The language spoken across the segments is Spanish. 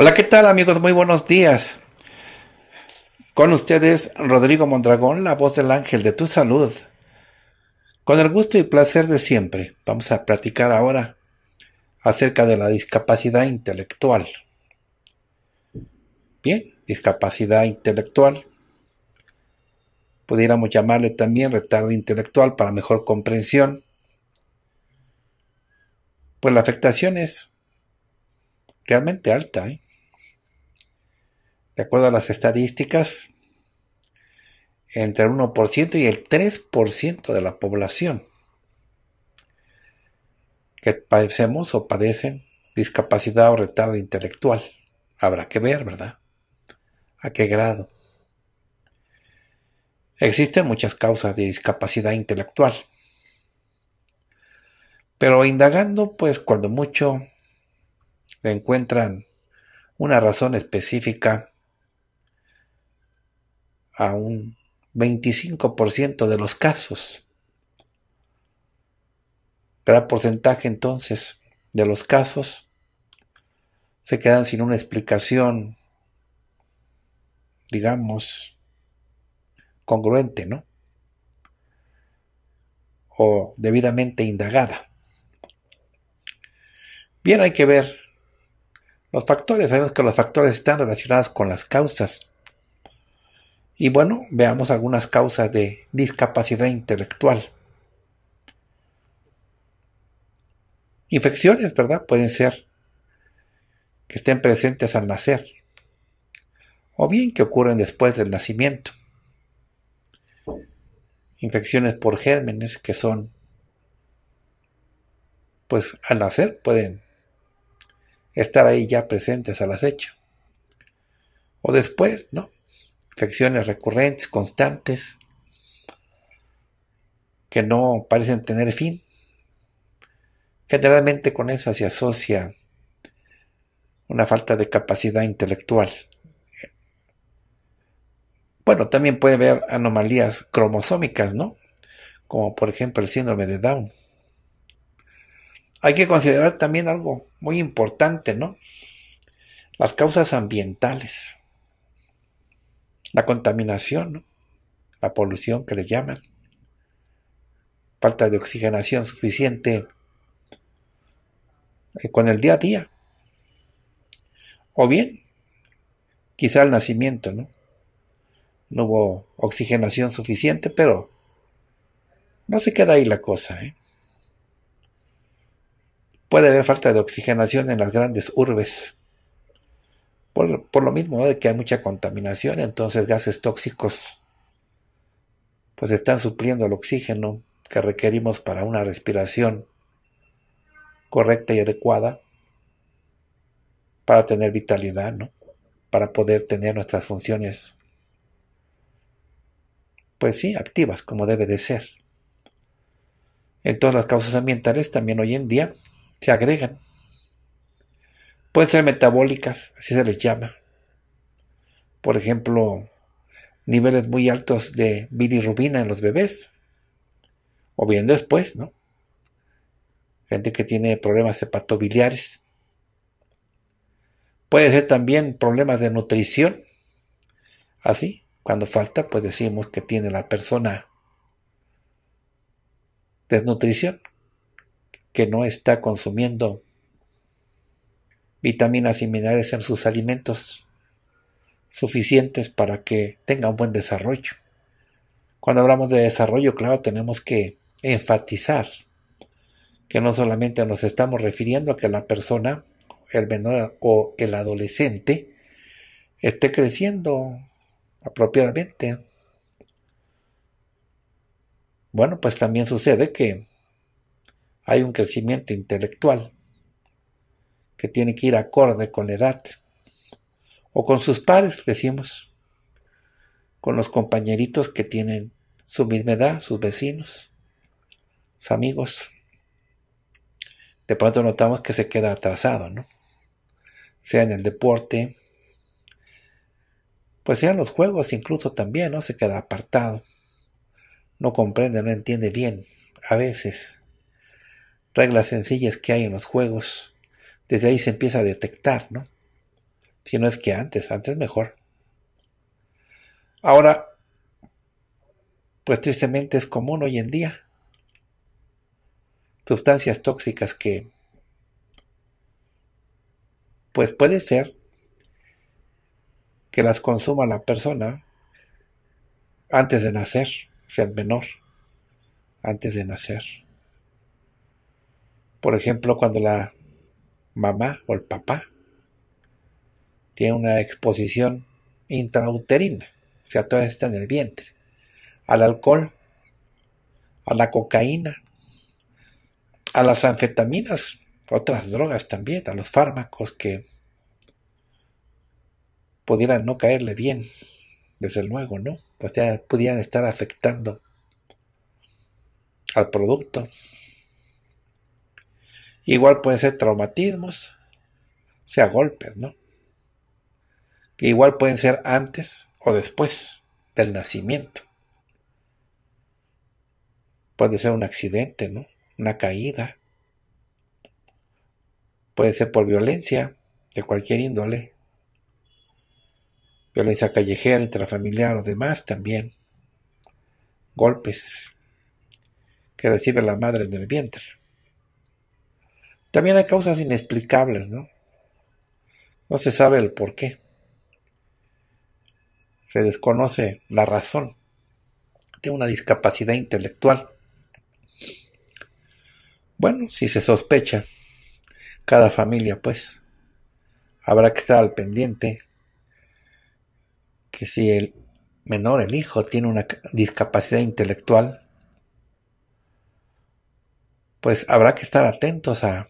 Hola, ¿qué tal amigos? Muy buenos días. Con ustedes Rodrigo Mondragón, la voz del ángel de tu salud. Con el gusto y placer de siempre, vamos a platicar ahora acerca de la discapacidad intelectual. Bien, discapacidad intelectual. Pudiéramos llamarle también retardo intelectual para mejor comprensión. Pues la afectación es realmente alta. ¿eh? de acuerdo a las estadísticas, entre el 1% y el 3% de la población que padecemos o padecen discapacidad o retardo intelectual. Habrá que ver, ¿verdad? ¿A qué grado? Existen muchas causas de discapacidad intelectual. Pero indagando, pues cuando mucho encuentran una razón específica a un 25% de los casos. Gran porcentaje entonces de los casos se quedan sin una explicación, digamos, congruente, ¿no? O debidamente indagada. Bien, hay que ver los factores. Sabemos que los factores están relacionados con las causas y bueno, veamos algunas causas de discapacidad intelectual. Infecciones, ¿verdad? Pueden ser que estén presentes al nacer o bien que ocurren después del nacimiento. Infecciones por gérmenes que son, pues al nacer pueden estar ahí ya presentes al acecho. O después, ¿no? infecciones recurrentes, constantes, que no parecen tener fin. Generalmente con esa se asocia una falta de capacidad intelectual. Bueno, también puede haber anomalías cromosómicas, ¿no? Como por ejemplo el síndrome de Down. Hay que considerar también algo muy importante, ¿no? Las causas ambientales la contaminación, la polución que le llaman, falta de oxigenación suficiente eh, con el día a día. O bien, quizá el nacimiento, ¿no? No hubo oxigenación suficiente, pero no se queda ahí la cosa. ¿eh? Puede haber falta de oxigenación en las grandes urbes, por, lo mismo de que hay mucha contaminación, entonces gases tóxicos pues están supliendo el oxígeno que requerimos para una respiración correcta y adecuada, para tener vitalidad, ¿no? para poder tener nuestras funciones, pues sí, activas como debe de ser. Entonces las causas ambientales también hoy en día se agregan Pueden ser metabólicas, así se les llama. Por ejemplo, niveles muy altos de bilirrubina en los bebés. O bien después, ¿no? Gente que tiene problemas hepatobiliares. Puede ser también problemas de nutrición. Así, cuando falta, pues decimos que tiene la persona desnutrición, que no está consumiendo vitaminas y minerales en sus alimentos suficientes para que tenga un buen desarrollo. Cuando hablamos de desarrollo, claro, tenemos que enfatizar que no solamente nos estamos refiriendo a que la persona, el menor o el adolescente, esté creciendo apropiadamente. Bueno, pues también sucede que hay un crecimiento intelectual que tiene que ir acorde con la edad, o con sus pares, decimos, con los compañeritos que tienen su misma edad, sus vecinos, sus amigos. De pronto notamos que se queda atrasado, ¿no? Sea en el deporte, pues sean los juegos incluso también, ¿no? Se queda apartado. No comprende, no entiende bien, a veces, reglas sencillas que hay en los juegos desde ahí se empieza a detectar, ¿no? Si no es que antes, antes mejor. Ahora, pues tristemente es común hoy en día. Sustancias tóxicas que, pues puede ser que las consuma la persona antes de nacer, o sea, el menor, antes de nacer. Por ejemplo, cuando la mamá o el papá tiene una exposición intrauterina, o sea, todas está en el vientre, al alcohol, a la cocaína, a las anfetaminas, otras drogas también, a los fármacos que pudieran no caerle bien, desde luego, ¿no? pues ya pudieran estar afectando al producto, Igual pueden ser traumatismos, sea golpes, ¿no? Que igual pueden ser antes o después del nacimiento. Puede ser un accidente, ¿no? Una caída. Puede ser por violencia de cualquier índole. Violencia callejera, intrafamiliar o demás también. Golpes que recibe la madre en el vientre. También hay causas inexplicables, ¿no? No se sabe el por qué. Se desconoce la razón de una discapacidad intelectual. Bueno, si se sospecha, cada familia pues habrá que estar al pendiente que si el menor, el hijo, tiene una discapacidad intelectual, pues habrá que estar atentos a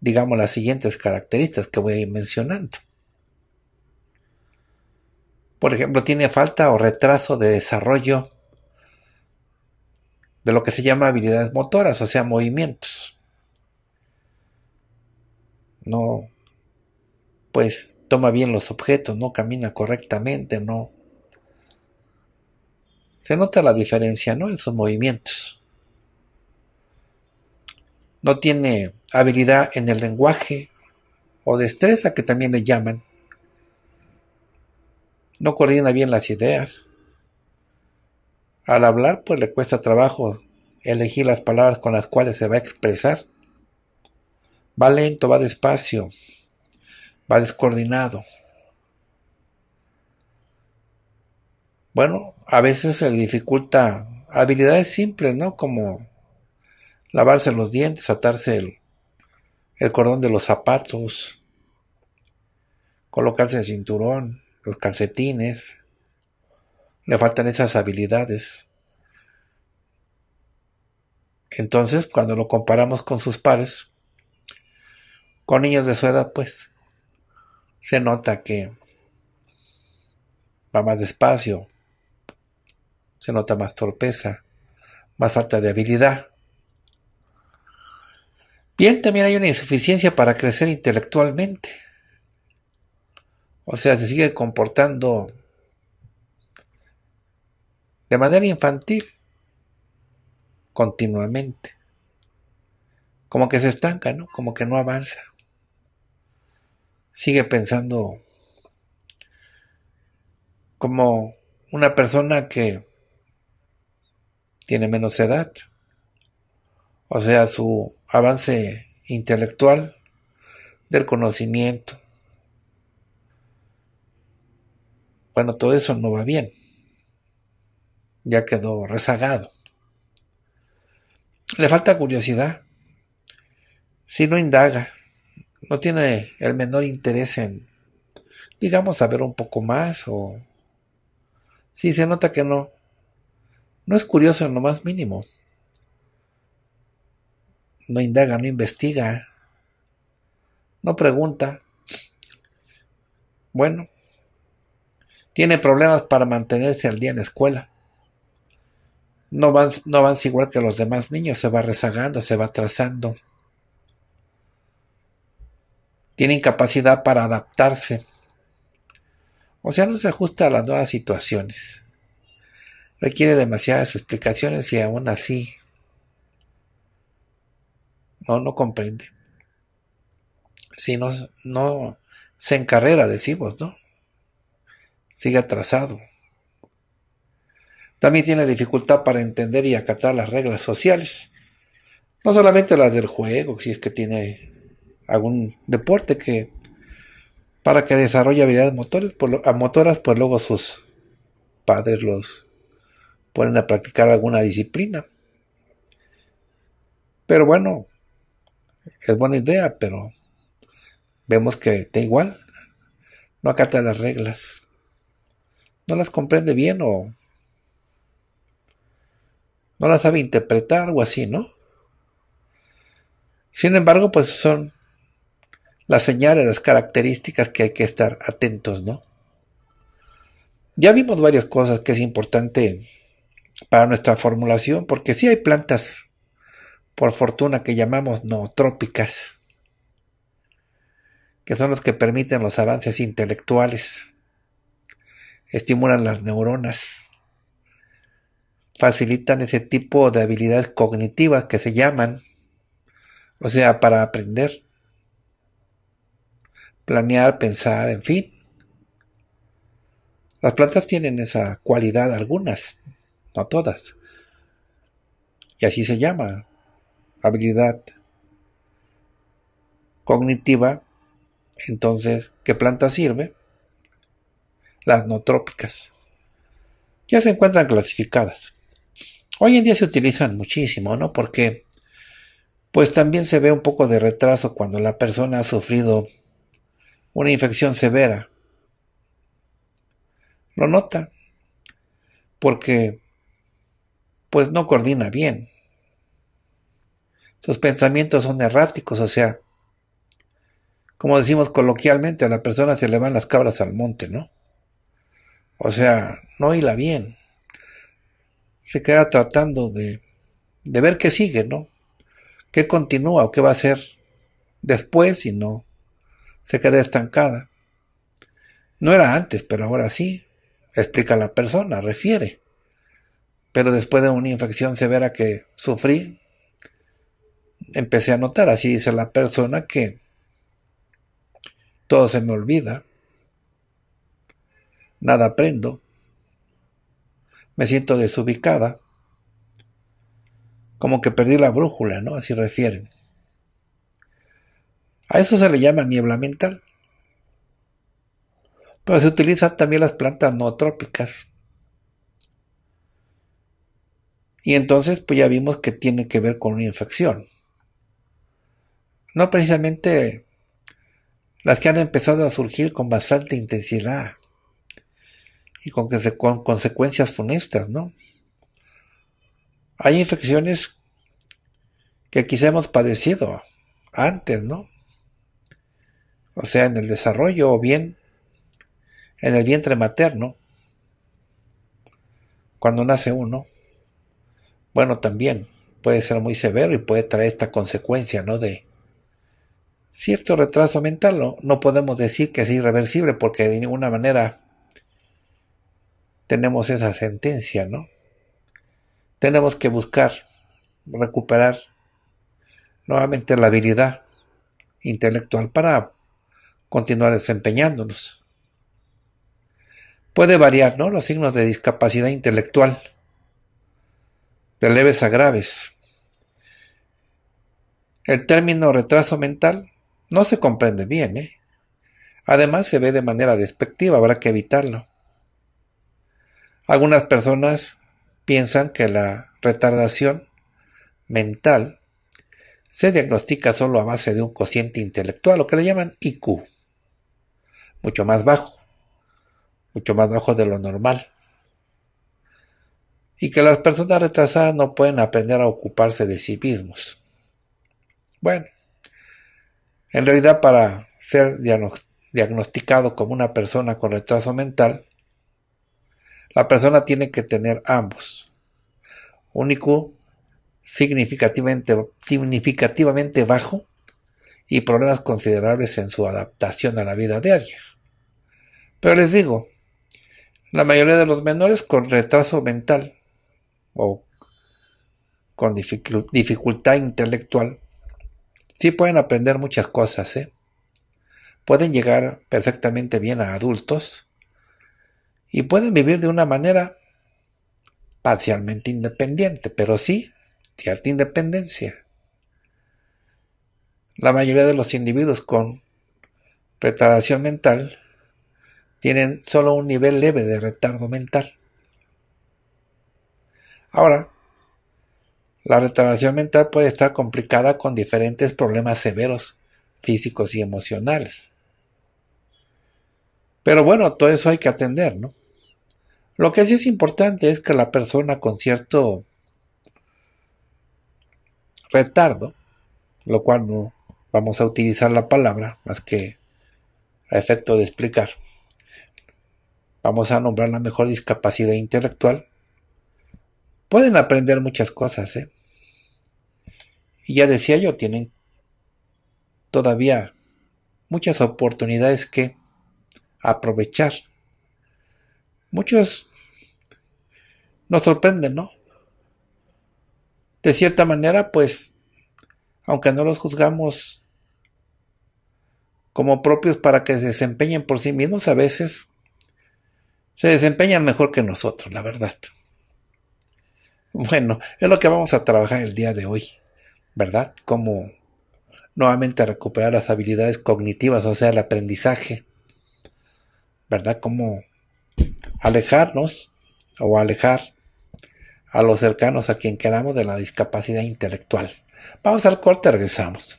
digamos, las siguientes características que voy a ir mencionando. Por ejemplo, tiene falta o retraso de desarrollo de lo que se llama habilidades motoras, o sea, movimientos. No, pues toma bien los objetos, no camina correctamente, no. Se nota la diferencia, ¿no? En sus movimientos. No tiene habilidad en el lenguaje o destreza que también le llaman. No coordina bien las ideas. Al hablar, pues le cuesta trabajo elegir las palabras con las cuales se va a expresar. Va lento, va despacio, va descoordinado. Bueno, a veces se le dificulta habilidades simples, ¿no? Como lavarse los dientes, atarse el, el cordón de los zapatos, colocarse el cinturón, los calcetines. Le faltan esas habilidades. Entonces, cuando lo comparamos con sus pares, con niños de su edad, pues, se nota que va más despacio, se nota más torpeza, más falta de habilidad. Bien, también hay una insuficiencia para crecer intelectualmente. O sea, se sigue comportando de manera infantil continuamente. Como que se estanca, ¿no? Como que no avanza. Sigue pensando como una persona que tiene menos edad o sea, su avance intelectual del conocimiento. Bueno, todo eso no va bien. Ya quedó rezagado. Le falta curiosidad. Si no indaga, no tiene el menor interés en, digamos, saber un poco más o... Si se nota que no, no es curioso en lo más mínimo no indaga, no investiga, no pregunta. Bueno, tiene problemas para mantenerse al día en la escuela. No van igual que los demás niños, se va rezagando, se va atrasando. Tiene incapacidad para adaptarse. O sea, no se ajusta a las nuevas situaciones. Requiere demasiadas explicaciones y aún así no, comprende. Si no, no se encarrera, decimos, pues, ¿no? Sigue atrasado. También tiene dificultad para entender y acatar las reglas sociales. No solamente las del juego, si es que tiene algún deporte que para que desarrolle habilidades motores, a motoras, pues luego sus padres los ponen a practicar alguna disciplina. Pero bueno, es buena idea, pero vemos que da igual, no acata las reglas, no las comprende bien o no las sabe interpretar o así, ¿no? Sin embargo, pues son las señales, las características que hay que estar atentos, ¿no? Ya vimos varias cosas que es importante para nuestra formulación, porque si hay plantas por fortuna que llamamos nootrópicas, que son los que permiten los avances intelectuales, estimulan las neuronas, facilitan ese tipo de habilidades cognitivas que se llaman, o sea, para aprender, planear, pensar, en fin. Las plantas tienen esa cualidad, algunas, no todas. Y así se llama, habilidad cognitiva, entonces, ¿qué planta sirve? Las no trópicas. Ya se encuentran clasificadas. Hoy en día se utilizan muchísimo, ¿no? Porque pues también se ve un poco de retraso cuando la persona ha sufrido una infección severa. Lo nota, porque pues no coordina bien. Sus pensamientos son erráticos, o sea, como decimos coloquialmente, a la persona se le van las cabras al monte, ¿no? O sea, no hila bien. Se queda tratando de, de ver qué sigue, ¿no? ¿Qué continúa o qué va a hacer después y no se queda estancada? No era antes, pero ahora sí, explica la persona, refiere. Pero después de una infección severa que sufrí, empecé a notar, así dice la persona, que todo se me olvida, nada aprendo, me siento desubicada, como que perdí la brújula, ¿no? Así refieren. A eso se le llama niebla mental. Pero se utilizan también las plantas no trópicas. Y entonces, pues ya vimos que tiene que ver con una infección no precisamente las que han empezado a surgir con bastante intensidad y con, que con consecuencias funestas, ¿no? Hay infecciones que quizá hemos padecido antes, ¿no? O sea, en el desarrollo o bien en el vientre materno, cuando nace uno, bueno, también puede ser muy severo y puede traer esta consecuencia, ¿no? De, cierto retraso mental. No, podemos decir que es irreversible porque de ninguna manera tenemos esa sentencia, ¿no? Tenemos que buscar recuperar nuevamente la habilidad intelectual para continuar desempeñándonos. Puede variar, ¿no? Los signos de discapacidad intelectual, de leves a graves. El término retraso mental no se comprende bien, ¿eh? Además se ve de manera despectiva, habrá que evitarlo. Algunas personas piensan que la retardación mental se diagnostica solo a base de un cociente intelectual, lo que le llaman IQ, mucho más bajo, mucho más bajo de lo normal. Y que las personas retrasadas no pueden aprender a ocuparse de sí mismos. Bueno, en realidad, para ser diagnosticado como una persona con retraso mental, la persona tiene que tener ambos. Un significativamente, significativamente bajo y problemas considerables en su adaptación a la vida diaria. Pero les digo, la mayoría de los menores con retraso mental o con dificultad intelectual Sí pueden aprender muchas cosas, ¿eh? Pueden llegar perfectamente bien a adultos y pueden vivir de una manera parcialmente independiente, pero sí cierta independencia. La mayoría de los individuos con retardación mental tienen solo un nivel leve de retardo mental. Ahora, la retardación mental puede estar complicada con diferentes problemas severos, físicos y emocionales. Pero bueno, todo eso hay que atender, ¿no? Lo que sí es importante es que la persona con cierto retardo, lo cual no vamos a utilizar la palabra más que a efecto de explicar, vamos a nombrar la mejor discapacidad intelectual, pueden aprender muchas cosas, ¿eh? Y ya decía yo, tienen todavía muchas oportunidades que aprovechar. Muchos nos sorprenden, ¿no? De cierta manera, pues, aunque no los juzgamos como propios para que se desempeñen por sí mismos, a veces se desempeñan mejor que nosotros, la verdad. Bueno, es lo que vamos a trabajar el día de hoy. ¿verdad? Cómo nuevamente recuperar las habilidades cognitivas, o sea, el aprendizaje, ¿verdad? Cómo alejarnos o alejar a los cercanos a quien queramos de la discapacidad intelectual. Vamos al corte, regresamos.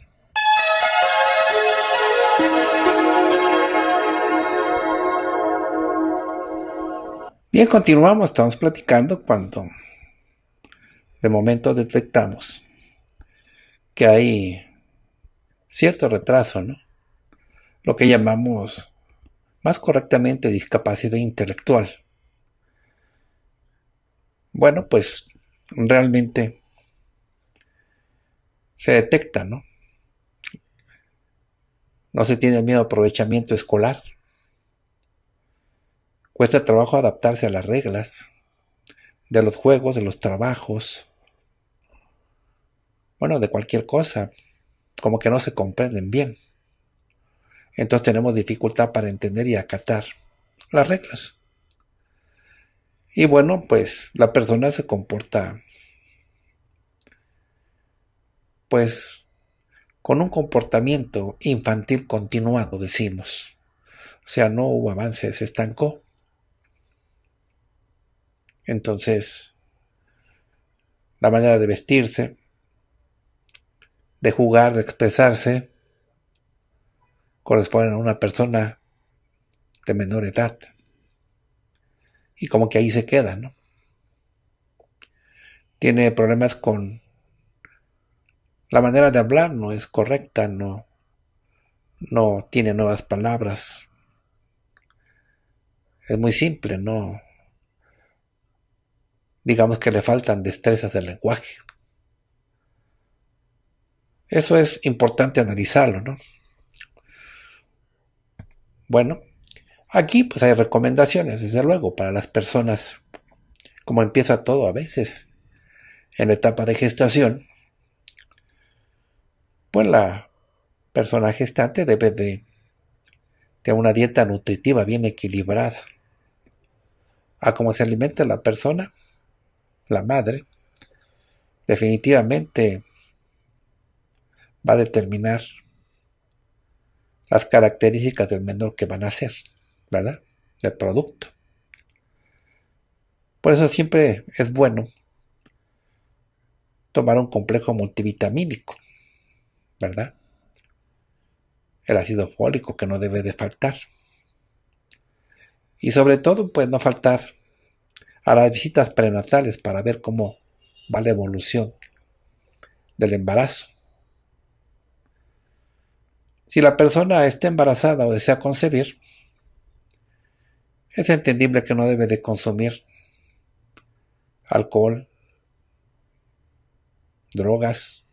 Bien, continuamos, estamos platicando cuando de momento detectamos hay cierto retraso, ¿no? Lo que llamamos más correctamente discapacidad intelectual. Bueno, pues realmente se detecta, ¿no? No se tiene miedo a aprovechamiento escolar. Cuesta trabajo adaptarse a las reglas de los juegos, de los trabajos, bueno, de cualquier cosa, como que no se comprenden bien. Entonces tenemos dificultad para entender y acatar las reglas. Y bueno, pues la persona se comporta pues con un comportamiento infantil continuado, decimos. O sea, no hubo avance, se estancó. Entonces, la manera de vestirse, de jugar, de expresarse, corresponden a una persona de menor edad. Y como que ahí se queda, ¿no? Tiene problemas con la manera de hablar, no es correcta, no, no tiene nuevas palabras. Es muy simple, no. Digamos que le faltan destrezas del lenguaje. Eso es importante analizarlo, ¿no? Bueno, aquí pues hay recomendaciones, desde luego, para las personas, como empieza todo a veces en la etapa de gestación, pues la persona gestante debe de, tener una dieta nutritiva bien equilibrada. A cómo se alimenta la persona, la madre, definitivamente va a determinar las características del menor que van a ser, ¿verdad? Del producto. Por eso siempre es bueno tomar un complejo multivitamínico, ¿verdad? El ácido fólico que no debe de faltar. Y sobre todo, pues no faltar a las visitas prenatales para ver cómo va la evolución del embarazo. Si la persona está embarazada o desea concebir, es entendible que no debe de consumir alcohol, drogas,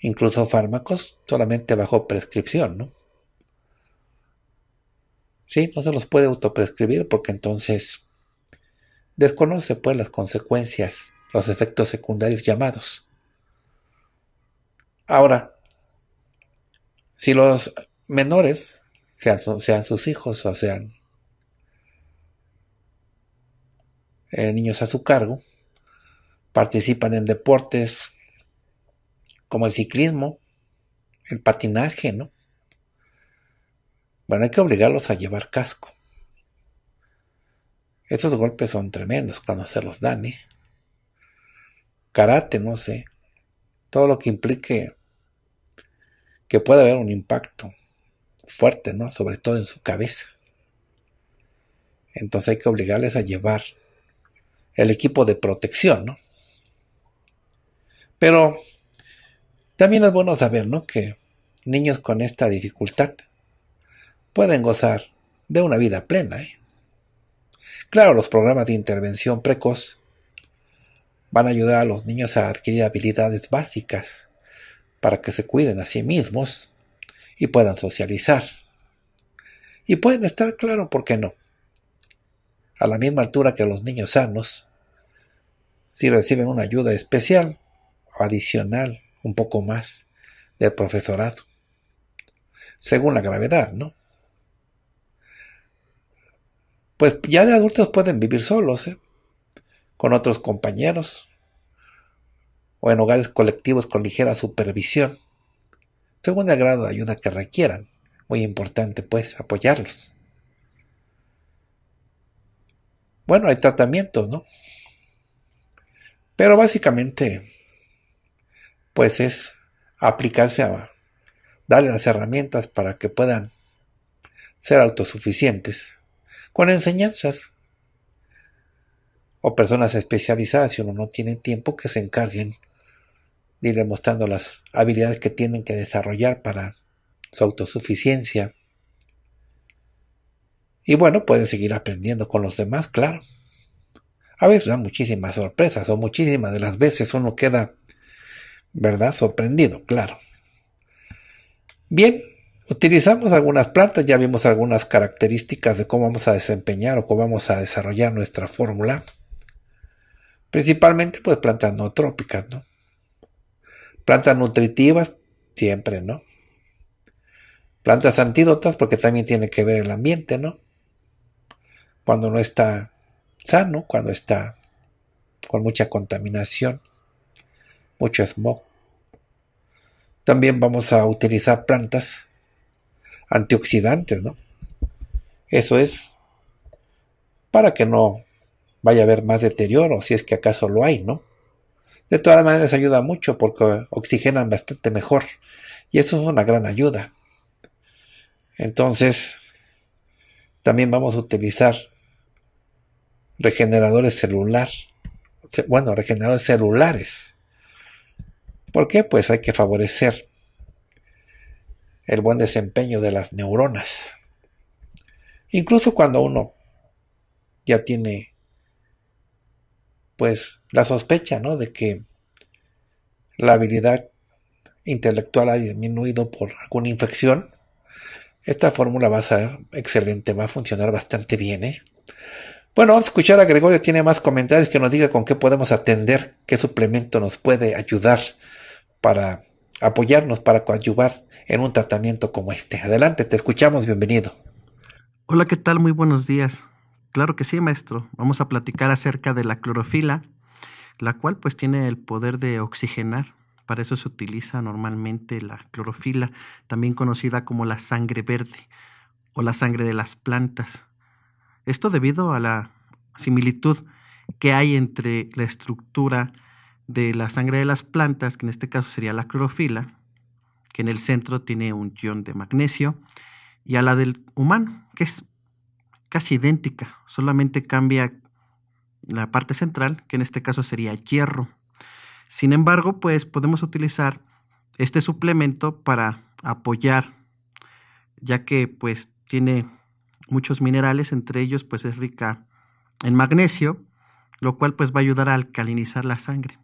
incluso fármacos, solamente bajo prescripción, ¿no? Sí, no se los puede autoprescribir porque entonces desconoce pues las consecuencias, los efectos secundarios llamados. Ahora, si los menores, sean, sean sus hijos o sean eh, niños a su cargo, participan en deportes como el ciclismo, el patinaje, ¿no? Bueno, hay que obligarlos a llevar casco. Esos golpes son tremendos cuando se los dan, ¿eh? Karate, no sé. Todo lo que implique que puede haber un impacto fuerte, ¿no? Sobre todo en su cabeza. Entonces hay que obligarles a llevar el equipo de protección, Pero también es bueno saber, ¿no? Que niños con esta dificultad pueden gozar de una vida plena. ¿eh? Claro, los programas de intervención precoz van a ayudar a los niños a adquirir habilidades básicas para que se cuiden a sí mismos y puedan socializar. Y pueden estar, claro, ¿por qué no? A la misma altura que los niños sanos, si reciben una ayuda especial o adicional, un poco más, del profesorado, según la gravedad, ¿no? Pues ya de adultos pueden vivir solos, ¿eh? con otros compañeros, o en hogares colectivos con ligera supervisión, según el grado de ayuda que requieran. Muy importante, pues, apoyarlos. Bueno, hay tratamientos, ¿no? Pero básicamente, pues es aplicarse a darle las herramientas para que puedan ser autosuficientes, con enseñanzas o personas especializadas si uno no tiene tiempo que se encarguen ir mostrando las habilidades que tienen que desarrollar para su autosuficiencia. Y bueno, pueden seguir aprendiendo con los demás, claro. A veces da muchísimas sorpresas o muchísimas de las veces uno queda, ¿verdad? Sorprendido, claro. Bien, utilizamos algunas plantas, ya vimos algunas características de cómo vamos a desempeñar o cómo vamos a desarrollar nuestra fórmula. Principalmente pues plantas no trópicas, ¿no? Plantas nutritivas, siempre, ¿no? Plantas antídotas, porque también tiene que ver el ambiente, ¿no? Cuando no está sano, cuando está con mucha contaminación, mucho smog. También vamos a utilizar plantas antioxidantes, ¿no? Eso es para que no vaya a haber más deterioro, si es que acaso lo hay, ¿no? De todas maneras ayuda mucho porque oxigenan bastante mejor y eso es una gran ayuda. Entonces, también vamos a utilizar regeneradores celular, bueno, regeneradores celulares. ¿Por qué? Pues hay que favorecer el buen desempeño de las neuronas. Incluso cuando uno ya tiene pues la sospecha, ¿no? De que la habilidad intelectual ha disminuido por alguna infección. Esta fórmula va a ser excelente, va a funcionar bastante bien, ¿eh? Bueno, vamos a escuchar a Gregorio, tiene más comentarios que nos diga con qué podemos atender, qué suplemento nos puede ayudar para apoyarnos, para coadyuvar en un tratamiento como este. Adelante, te escuchamos, bienvenido. Hola, ¿qué tal? Muy buenos días. Claro que sí, maestro. Vamos a platicar acerca de la clorofila, la cual pues tiene el poder de oxigenar. Para eso se utiliza normalmente la clorofila, también conocida como la sangre verde o la sangre de las plantas. Esto debido a la similitud que hay entre la estructura de la sangre de las plantas, que en este caso sería la clorofila, que en el centro tiene un ion de magnesio, y a la del humano, que es casi idéntica, solamente cambia la parte central, que en este caso sería hierro. Sin embargo, pues podemos utilizar este suplemento para apoyar, ya que pues tiene muchos minerales, entre ellos pues es rica en magnesio, lo cual pues va a ayudar a alcalinizar la sangre.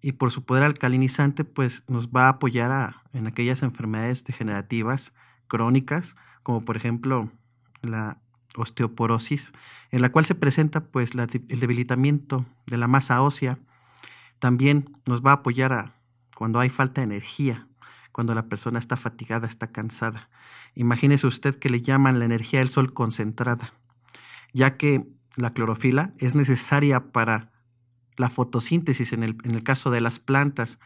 Y por su poder alcalinizante pues nos va a apoyar en aquellas enfermedades degenerativas crónicas, como por ejemplo la osteoporosis, en la cual se presenta pues el debilitamiento de la masa ósea. También nos va a apoyar a cuando hay falta de energía, cuando la persona está fatigada, está cansada. Imagínese usted que le llaman la energía del sol concentrada, ya que la clorofila es necesaria para la fotosíntesis en el, en el caso de las plantas.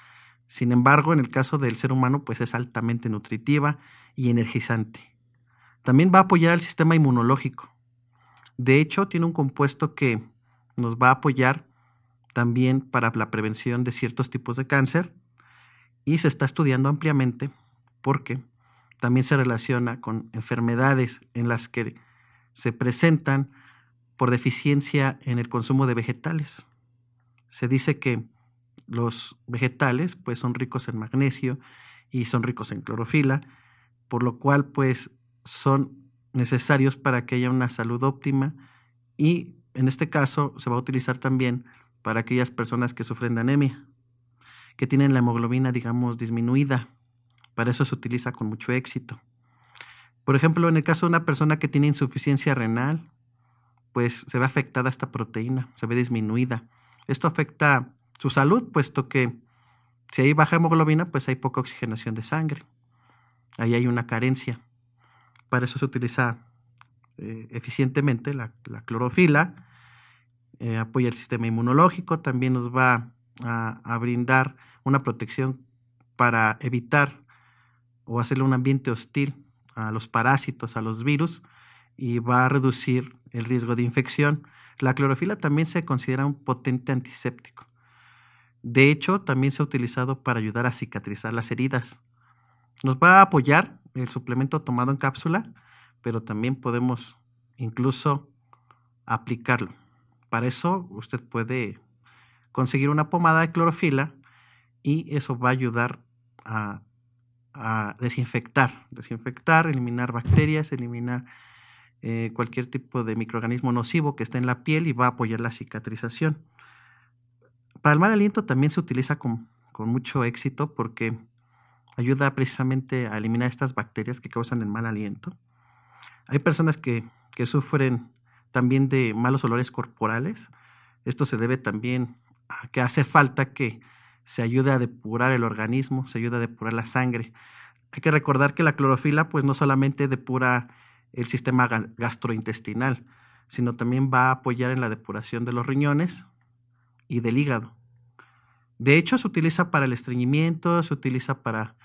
Sin embargo, en el caso del ser humano, pues es altamente nutritiva y energizante. También va a apoyar al sistema inmunológico. De hecho, tiene un compuesto que nos va a apoyar también para la prevención de ciertos tipos de cáncer y se está estudiando ampliamente porque también se relaciona con enfermedades en las que se presentan por deficiencia en el consumo de vegetales. Se dice que los vegetales pues son ricos en magnesio y son ricos en clorofila, por lo cual pues son necesarios para que haya una salud óptima y en este caso se va a utilizar también para aquellas personas que sufren de anemia, que tienen la hemoglobina, digamos, disminuida. Para eso se utiliza con mucho éxito. Por ejemplo, en el caso de una persona que tiene insuficiencia renal, pues se ve afectada esta proteína, se ve disminuida. Esto afecta su salud, puesto que si hay baja hemoglobina, pues hay poca oxigenación de sangre. Ahí hay una carencia para eso se utiliza eh, eficientemente la, clorofila, eh, apoya el sistema inmunológico, también nos va a, a brindar una protección para evitar o hacerle un ambiente hostil a los parásitos, a los virus, y va a reducir el riesgo de infección. La clorofila también se considera un potente antiséptico. De hecho, también se ha utilizado para ayudar a cicatrizar las heridas. Nos va a apoyar el suplemento tomado en cápsula, pero también podemos incluso aplicarlo. Para eso usted puede conseguir una pomada de clorofila y eso va a ayudar a, desinfectar, desinfectar, eliminar bacterias, eliminar eh, cualquier tipo de microorganismo nocivo que esté en la piel y va a apoyar la cicatrización. Para el mal aliento también se utiliza con, con mucho éxito porque ayuda precisamente a eliminar estas bacterias que causan el mal aliento. Hay personas que, que sufren también de malos olores corporales. Esto se debe también a que hace falta que se ayude a depurar el organismo, se ayude a depurar la sangre. Hay que recordar que la clorofila pues no solamente depura el sistema gastrointestinal, sino también va a apoyar en la depuración de los riñones y del hígado. De hecho, se utiliza para el estreñimiento, se utiliza para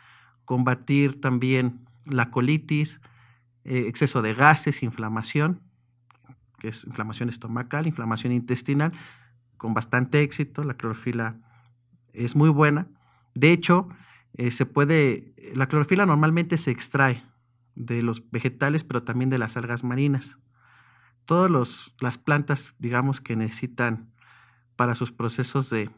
combatir también la colitis, eh, exceso de gases, inflamación, que es inflamación estomacal, inflamación intestinal, con bastante éxito. La clorofila es muy buena. De hecho, eh, se puede, la clorofila normalmente se extrae de los vegetales, pero también de las algas marinas. Todas las plantas, digamos, que necesitan para sus procesos de,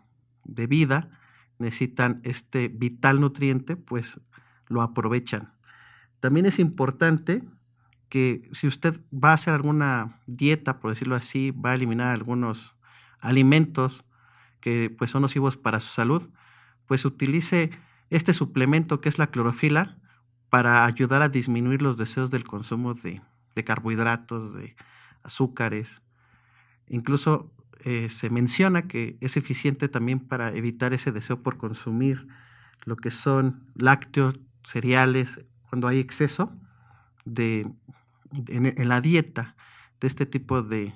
de vida, necesitan este vital nutriente, pues lo aprovechan. También es importante que si usted va a hacer alguna dieta, por decirlo así, va a eliminar algunos alimentos que pues, son nocivos para su salud, pues utilice este suplemento que es la clorofila para ayudar a disminuir los deseos del consumo de, carbohidratos, de azúcares. Incluso eh, se menciona que es eficiente también para evitar ese deseo por consumir lo que son lácteos, cereales, cuando hay exceso de, en, la dieta de este tipo de,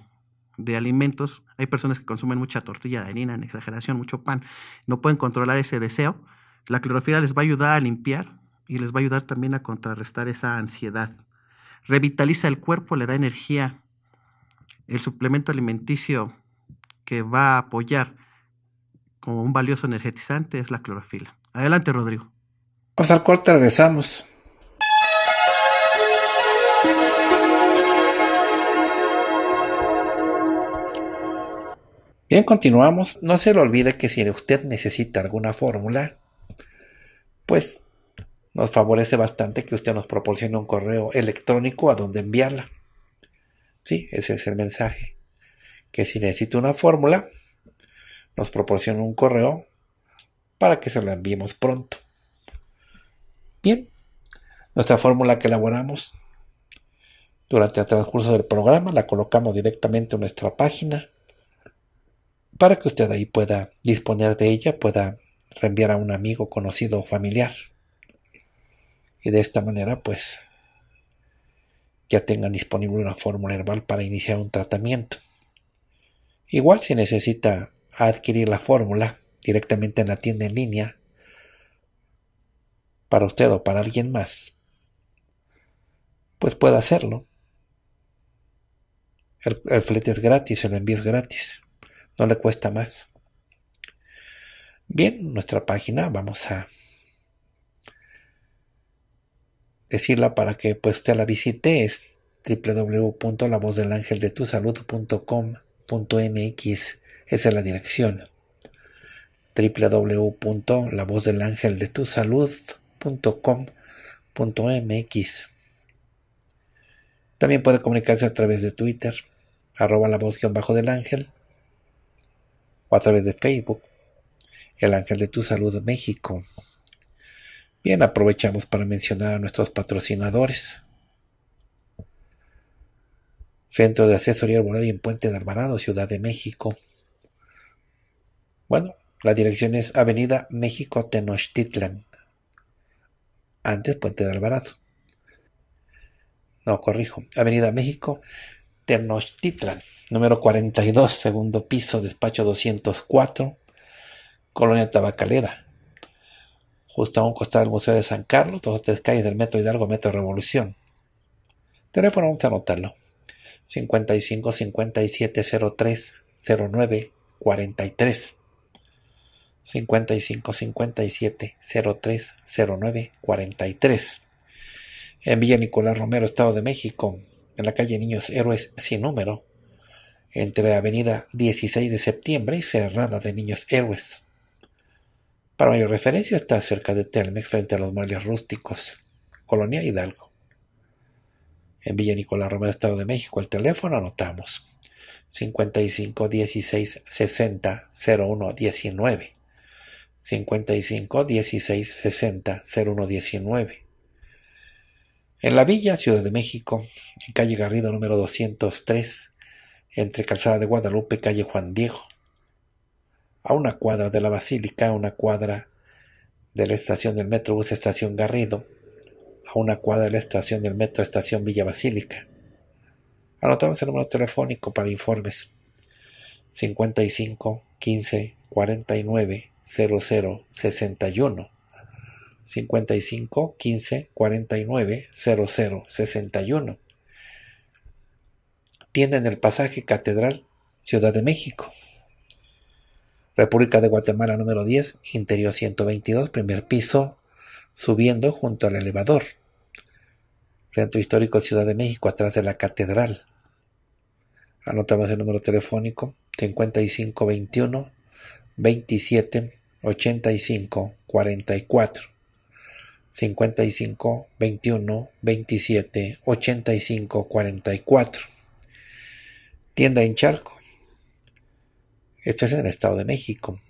de alimentos. Hay personas que consumen mucha tortilla de harina en exageración, mucho pan. No pueden controlar ese deseo. La clorofila les va a ayudar a limpiar y les va a ayudar también a contrarrestar esa ansiedad. Revitaliza el cuerpo, le da energía. El suplemento alimenticio que va a apoyar como un valioso energetizante es la clorofila. Adelante, Rodrigo. Vamos al corte, regresamos. Bien, continuamos. No se le olvide que si usted necesita alguna fórmula, pues nos favorece bastante que usted nos proporcione un correo electrónico a donde enviarla. Sí, ese es el mensaje. Que si necesita una fórmula, nos proporciona un correo para que se lo enviemos pronto. Bien, nuestra fórmula que elaboramos durante el transcurso del programa la colocamos directamente en nuestra página para que usted ahí pueda disponer de ella, pueda reenviar a un amigo, conocido o familiar. Y de esta manera, pues, ya tengan disponible una fórmula herbal para iniciar un tratamiento. Igual si necesita adquirir la fórmula directamente en la tienda en línea, para usted o para alguien más, pues puede hacerlo. El, flete es gratis, el envío es gratis, no le cuesta más. Bien, nuestra página vamos a decirla para que pues usted la visite es www.lavozdelangeldetusalud.com.mx esa es la dirección www.lavozdelangeldetusalud.com .com.mx. También puede comunicarse a través de Twitter, arroba la voz bajo del ángel, o a través de Facebook, el ángel de tu salud México. Bien, aprovechamos para mencionar a nuestros patrocinadores. Centro de Asesoría Arbolaria en Puente de Alvarado, Ciudad de México. Bueno, la dirección es Avenida México Tenochtitlan, antes Puente de Alvarado. No, corrijo. Avenida México, Tenochtitlan, número 42, segundo piso, despacho 204, Colonia Tabacalera. Justo a un costado del Museo de San Carlos, dos o tres calles del Metro Hidalgo, Metro Revolución. Teléfono, vamos a anotarlo. 55 57 03 09 43. 55 57 03 09 43. En Villa Nicolás Romero, Estado de México, en la calle Niños Héroes sin número, entre Avenida 16 de Septiembre y Cerrada de Niños Héroes. Para mayor referencia está cerca de Telmex frente a los muebles rústicos, Colonia Hidalgo. En Villa Nicolás Romero, Estado de México, el teléfono anotamos 55 16 60 01 19. 55 16 60 19 En la Villa, Ciudad de México, en calle Garrido número 203, entre Calzada de Guadalupe y calle Juan Diego, a una cuadra de la Basílica, a una cuadra de la estación del Metrobús Estación Garrido, a una cuadra de la estación del Metro Estación Villa Basílica. Anotamos el número telefónico para informes 55 15 49 0061 55 15 49 0061 Tienda en el pasaje Catedral, Ciudad de México. República de Guatemala número 10, interior 122, primer piso, subiendo junto al elevador. Centro Histórico Ciudad de México, atrás de la Catedral. Anotamos el número telefónico 5521 27 85 44 55 21 27 85 44 Tienda en Charco. Esto es en el Estado de México.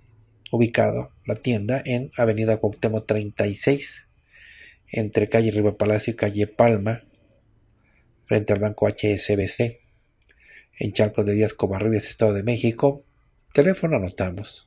Ubicado la tienda en Avenida Cuauhtémoc 36, entre calle Riva Palacio y calle Palma, frente al banco HSBC, en Charco de Díaz Covarrubias, Estado de México. Teléfono anotamos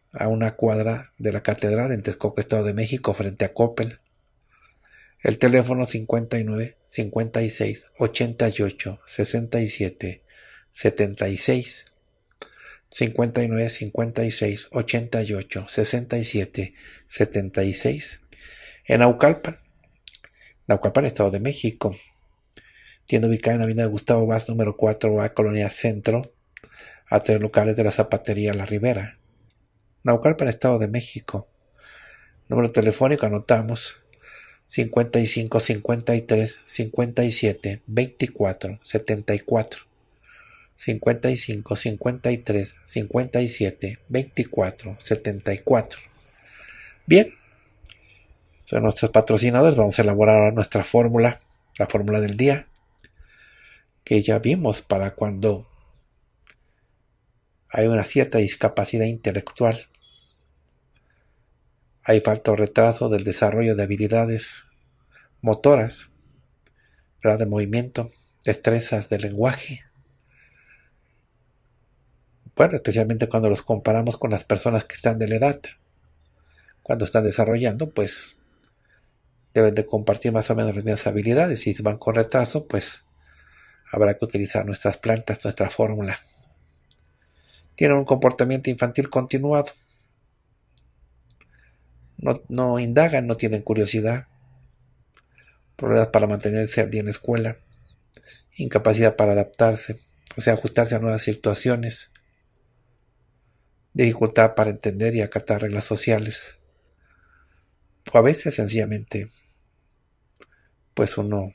a una cuadra de la catedral en Texcoco, Estado de México, frente a Coppel. El teléfono 59 56 88 67 76 59 56 88 67 76 en Aucalpan, Naucalpan, Estado de México. Tiene ubicada en la avenida Gustavo Vaz, número 4A, Colonia Centro, a tres locales de la Zapatería La Ribera. Naucalpan, Estado de México. Número telefónico anotamos 55 53 57 24 74. 55 53 57 24 74. Bien, son nuestros patrocinadores. Vamos a elaborar ahora nuestra fórmula, la fórmula del día, que ya vimos para cuando hay una cierta discapacidad intelectual, hay falta o retraso del desarrollo de habilidades motoras, de movimiento, destrezas de lenguaje. Bueno, especialmente cuando los comparamos con las personas que están de la edad, cuando están desarrollando, pues deben de compartir más o menos las mismas habilidades. Si van con retraso, pues habrá que utilizar nuestras plantas, nuestra fórmula tienen un comportamiento infantil continuado. No, indagan, no tienen curiosidad. Problemas para mantenerse bien en la escuela. Incapacidad para adaptarse, o sea, ajustarse a nuevas situaciones. Dificultad para entender y acatar reglas sociales. O a veces sencillamente, pues uno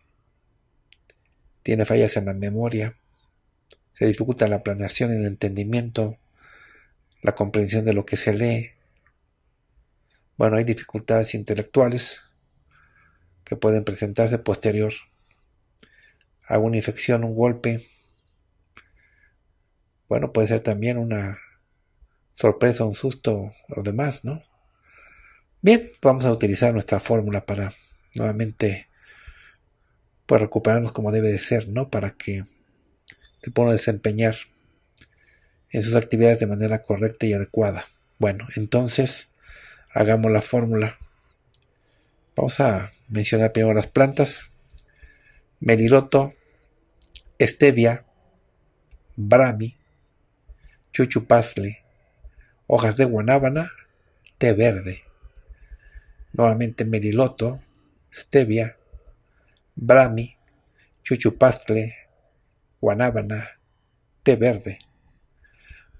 tiene fallas en la memoria se dificulta la planeación, el entendimiento, la comprensión de lo que se lee. Bueno, hay dificultades intelectuales que pueden presentarse posterior a una infección, un golpe. Bueno, puede ser también una sorpresa, un susto o demás, ¿no? Bien, vamos a utilizar nuestra fórmula para nuevamente pues recuperarnos como debe de ser, ¿no? Para que se desempeñar en sus actividades de manera correcta y adecuada. Bueno, entonces hagamos la fórmula. Vamos a mencionar primero las plantas. Meriloto, stevia, brami, chuchupazle, hojas de guanábana, té verde. Nuevamente meliloto, stevia, brami, chuchupazle guanábana, té verde.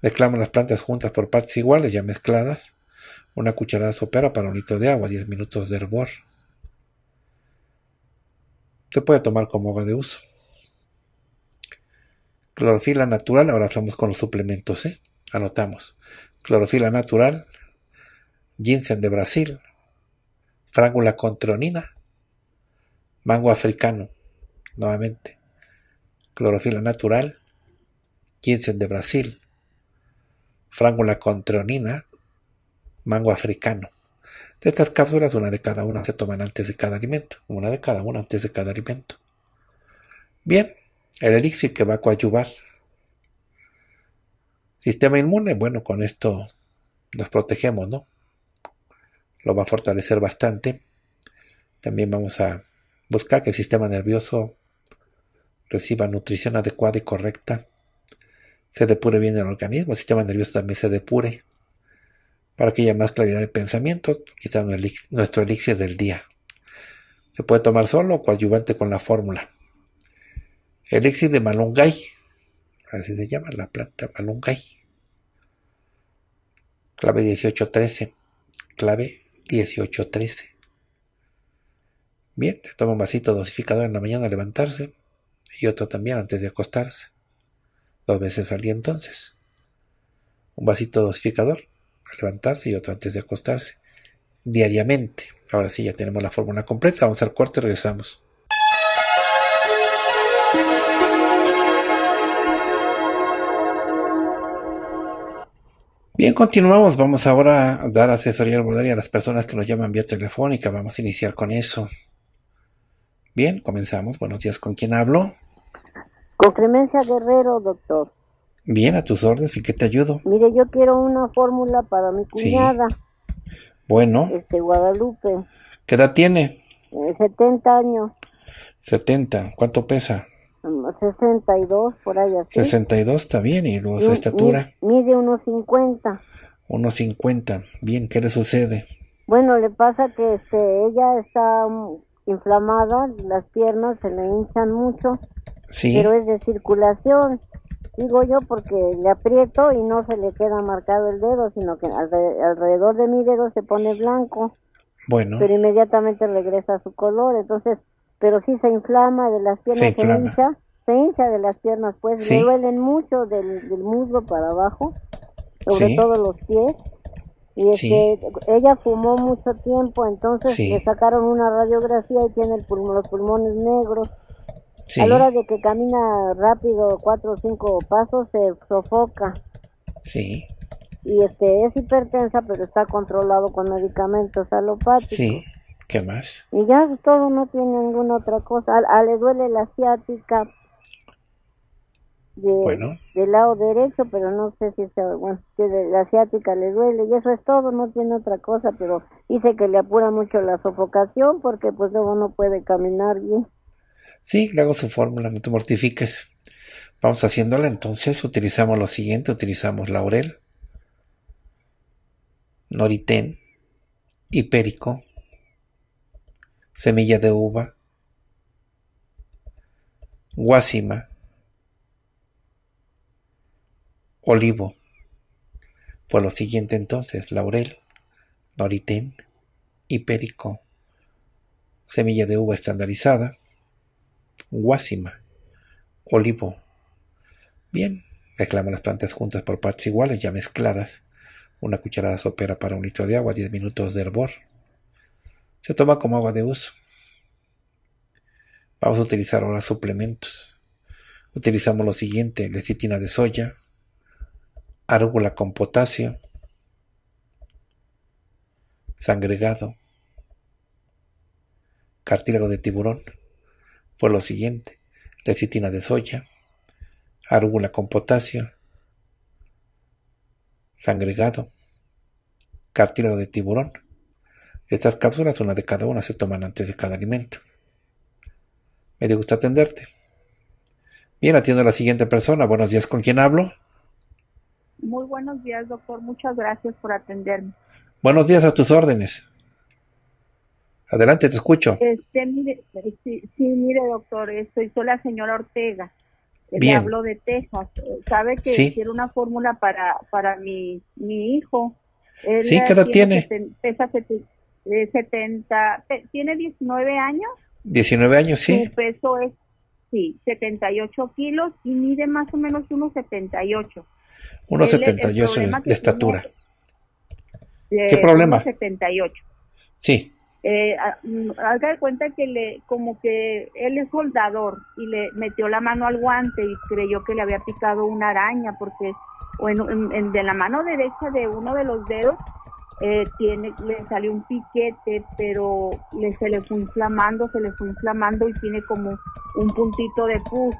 Mezclamos las plantas juntas por partes iguales, ya mezcladas. Una cucharada sopera para un litro de agua, 10 minutos de hervor. Se puede tomar como agua de uso. Clorofila natural, ahora estamos con los suplementos, ¿eh? Anotamos. Clorofila natural, ginseng de Brasil, con contronina, mango africano, nuevamente clorofila natural, ginseng de Brasil, frángula con trionina, mango africano. De estas cápsulas, una de cada una se toman antes de cada alimento, una de cada una antes de cada alimento. Bien, el elixir que va a coadyuvar. Sistema inmune, bueno, con esto nos protegemos, ¿no? Lo va a fortalecer bastante. También vamos a buscar que el sistema nervioso reciba nutrición adecuada y correcta, se depure bien el organismo, el sistema nervioso también se depure, para que haya más claridad de pensamiento, quizá nuestro elixir del día. Se puede tomar solo o coadyuvante con la fórmula. Elixir de malungay, así se llama la planta malungay. Clave 1813, clave 1813. Bien, te toma un vasito dosificador en la mañana al levantarse y otro también antes de acostarse. Dos veces al día entonces. Un vasito dosificador al levantarse y otro antes de acostarse. Diariamente. Ahora sí, ya tenemos la fórmula completa. Vamos al cuarto y regresamos. Bien, continuamos. Vamos ahora a dar asesoría y a las personas que nos llaman vía telefónica. Vamos a iniciar con eso. Bien, comenzamos. Buenos días, ¿con quién hablo? Con Clemencia Guerrero, doctor. Bien, a tus órdenes, ¿y qué te ayudo? Mire, yo quiero una fórmula para mi cuñada. Bueno. Este, Guadalupe. ¿Qué edad tiene? 70 eh, años. 70, ¿cuánto pesa? 62, mm, por allá. ¿sí? 62 está bien, y luego su estatura. Mide unos 50. Unos 50, bien, ¿qué le sucede? Bueno, le pasa que este, ella está mm, inflamada, las piernas se le hinchan mucho, pero es de circulación. Digo yo porque le aprieto y no se le queda marcado el dedo, sino que alrededor de mi dedo se pone blanco. Bueno. Pero inmediatamente regresa a su color, entonces, pero sí se inflama de las piernas, se, hincha, se hincha de las piernas, pues le duelen mucho del, muslo para abajo, sobre todo los pies y es que ella fumó mucho tiempo, entonces le sacaron una radiografía y tiene el los pulmones negros. A la hora de que camina rápido, cuatro o cinco pasos, se sofoca. Sí. Y este es hipertensa, pero está controlado con medicamentos alopáticos. Sí. ¿Qué más? Y ya todo, no tiene ninguna otra cosa. le duele la ciática, bueno. del lado derecho, pero no sé si sea bueno, que de la asiática le duele y eso es todo, no tiene otra cosa, pero dice que le apura mucho la sofocación porque pues luego no puede caminar bien. Sí, le hago su fórmula, no te mortifiques. Vamos haciéndola entonces, utilizamos lo siguiente, utilizamos laurel, noritén, hipérico, semilla de uva, guasima Olivo. Fue lo siguiente entonces laurel, noritén y Semilla de uva estandarizada, guásima, olivo. Bien, mezclamos las plantas juntas por partes iguales ya mezcladas. Una cucharada sopera para un litro de agua, 10 minutos de hervor. Se toma como agua de uso. Vamos a utilizar ahora suplementos. Utilizamos lo siguiente, lecitina de soya, Árgula con potasio. Sangregado. Cartílago de tiburón. Fue lo siguiente. Lecitina de soya. Árgula con potasio. Sangregado. Cartílago de tiburón. estas cápsulas, una de cada una se toman antes de cada alimento. Me gusta atenderte. Bien, atiendo a la siguiente persona. Buenos días, ¿con quién hablo? Muy buenos días, doctor. Muchas gracias por atenderme. Buenos días a tus órdenes. Adelante, te escucho. Este, mire, sí, mire, doctor, este, soy la señora Ortega. Bien. Le hablo de Texas. Sabe que quiero una fórmula para, para mi, mi hijo. sí, ¿qué edad tiene? Pesa 70, eh, tiene 19 años. 19 años, sí. Su peso es, sí, 78 kilos y mide más o menos unos 78. 1,78 de estatura. ¿Qué problema? 1,78. Sí. Eh, ah, mm, haga de cuenta que le, como que él es soldador y le metió la mano al guante y creyó que le había picado una araña porque bueno de la mano derecha de uno de los dedos eh, tiene, le salió un piquete, pero le, se le fue inflamando, se le fue inflamando y tiene como un puntito de pus.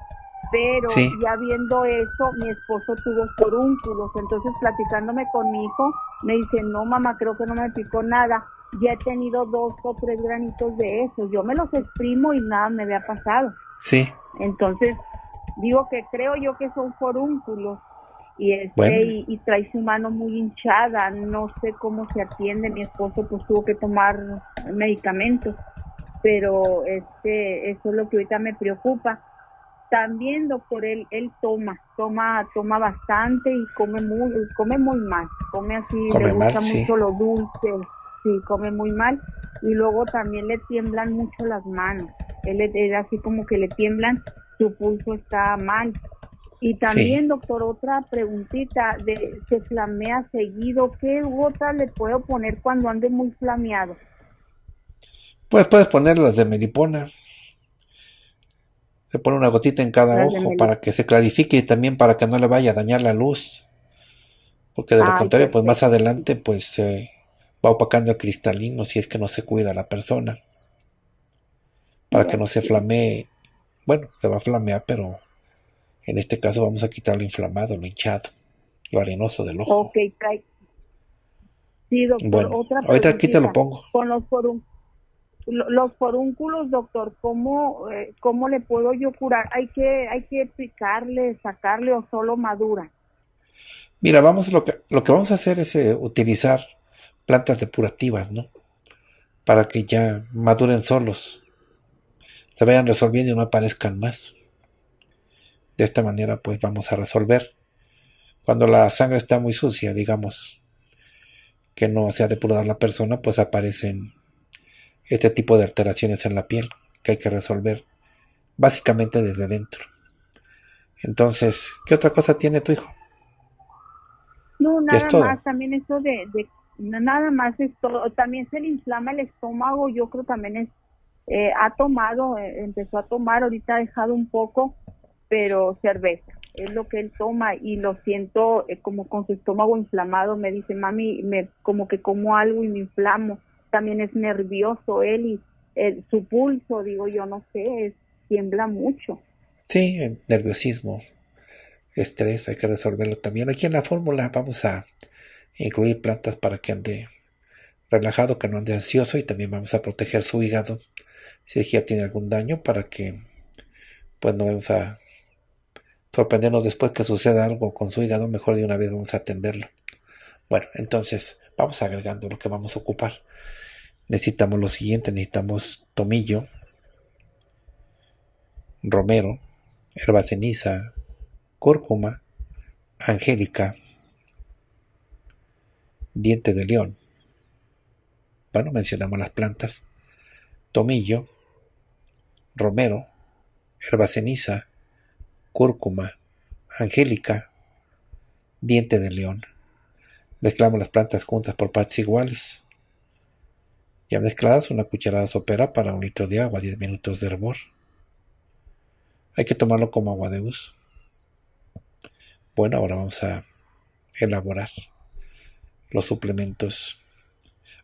Pero ya viendo eso, mi esposo tuvo forúnculos. Entonces, platicándome con mi hijo, me dice, no, mamá, creo que no me picó nada. Ya he tenido dos o tres granitos de eso. Yo me los exprimo y nada me había pasado. Sí. Entonces, digo que creo yo que son forúnculos. Y, este, y, y, trae su mano muy hinchada. No sé cómo se atiende. Mi esposo pues tuvo que tomar medicamentos. Pero este, eso es lo que ahorita me preocupa también, doctor, él, él toma, toma, toma bastante y come muy, come muy mal, come así, le gusta mucho lo dulce, sí, come muy mal. Y luego también le tiemblan mucho las manos, él, es así como que le tiemblan, su pulso está mal. Y también, doctor, otra preguntita, de, se flamea seguido, ¿qué gota le puedo poner cuando ande muy flameado? Pues puedes poner las de meripona. Se pone una gotita en cada ojo para que se clarifique y también para que no le vaya a dañar la luz. Porque de lo contrario, pues más adelante, pues se va opacando el cristalino si es que no se cuida la persona. Para que no se flamee. Bueno, se va a flamear, pero en este caso vamos a quitar lo inflamado, lo hinchado, lo arenoso del ojo. Ok, Sí, doctor, bueno, ahorita aquí te lo pongo. Con los, un los forúnculos, doctor, ¿cómo, eh, ¿cómo le puedo yo curar? ¿Hay que, hay que picarle, sacarle o solo madura? Mira, vamos, lo que, lo que vamos a hacer es eh, utilizar plantas depurativas, ¿no? Para que ya maduren solos, se vayan resolviendo y no aparezcan más. De esta manera, pues vamos a resolver. Cuando la sangre está muy sucia, digamos, que no se ha depurado la persona, pues aparecen este tipo de alteraciones en la piel que hay que resolver básicamente desde dentro. Entonces, ¿qué otra cosa tiene tu hijo? No, nada más, también eso de, nada más esto, también se le inflama el estómago, yo creo también es, eh, ha tomado, eh, empezó a tomar, ahorita ha dejado un poco, pero cerveza, es lo que él toma y lo siento eh, como con su estómago inflamado, me dice, mami, me, como que como algo y me inflamo también es nervioso él y eh, su pulso, digo yo, no sé, tiembla mucho. Sí, nerviosismo, estrés, hay que resolverlo también. Aquí en la fórmula vamos a incluir plantas para que ande relajado, que no ande ansioso y también vamos a proteger su hígado si ya tiene algún daño para que pues no vamos a sorprendernos después que suceda algo con su hígado, mejor de una vez vamos a atenderlo. Bueno, entonces vamos agregando lo que vamos a ocupar necesitamos lo siguiente, necesitamos tomillo, romero, ceniza, cúrcuma, angélica, diente de león. Bueno, mencionamos las plantas. Tomillo, romero, ceniza, cúrcuma, angélica, diente de león. Mezclamos las plantas juntas por partes iguales. Ya mezcladas una cucharada sopera para un litro de agua, 10 minutos de hervor. Hay que tomarlo como agua de uso. Bueno, ahora vamos a elaborar los suplementos.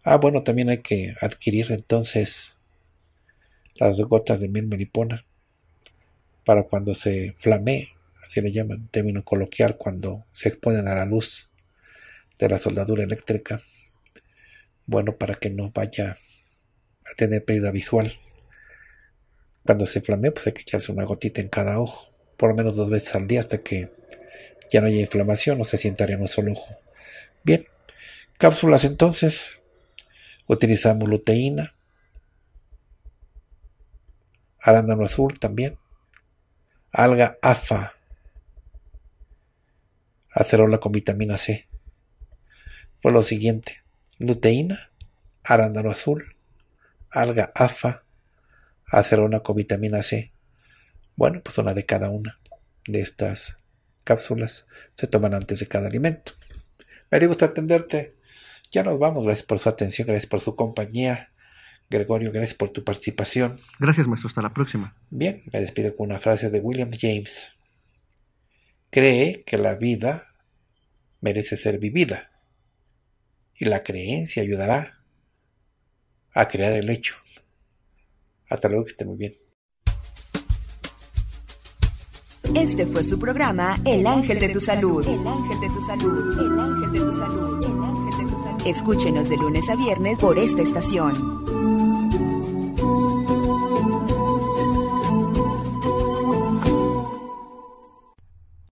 Ah, bueno, también hay que adquirir entonces las gotas de miel melipona para cuando se flamee, así le llaman, término coloquial, cuando se exponen a la luz de la soldadura eléctrica bueno para que no vaya a tener pérdida visual. Cuando se flame, pues hay que echarse una gotita en cada ojo, por lo menos dos veces al día hasta que ya no haya inflamación o se sienta en un solo ojo. Bien, cápsulas entonces. Utilizamos luteína, arándano azul también, alga afa, acerola con vitamina C. Fue lo siguiente luteína, arándano azul, alga afa, acerona con vitamina C. Bueno, pues una de cada una de estas cápsulas se toman antes de cada alimento. Me ha gusto atenderte. Ya nos vamos. Gracias por su atención, gracias por su compañía. Gregorio, gracias por tu participación. Gracias, maestro. Hasta la próxima. Bien, me despido con una frase de William James. Cree que la vida merece ser vivida y la creencia ayudará a crear el hecho. Hasta luego, que esté muy bien. Este fue su programa El Ángel de tu Salud. El Ángel de tu Salud. El Ángel de Salud. El Ángel de tu Salud. Escúchenos de lunes a viernes por esta estación.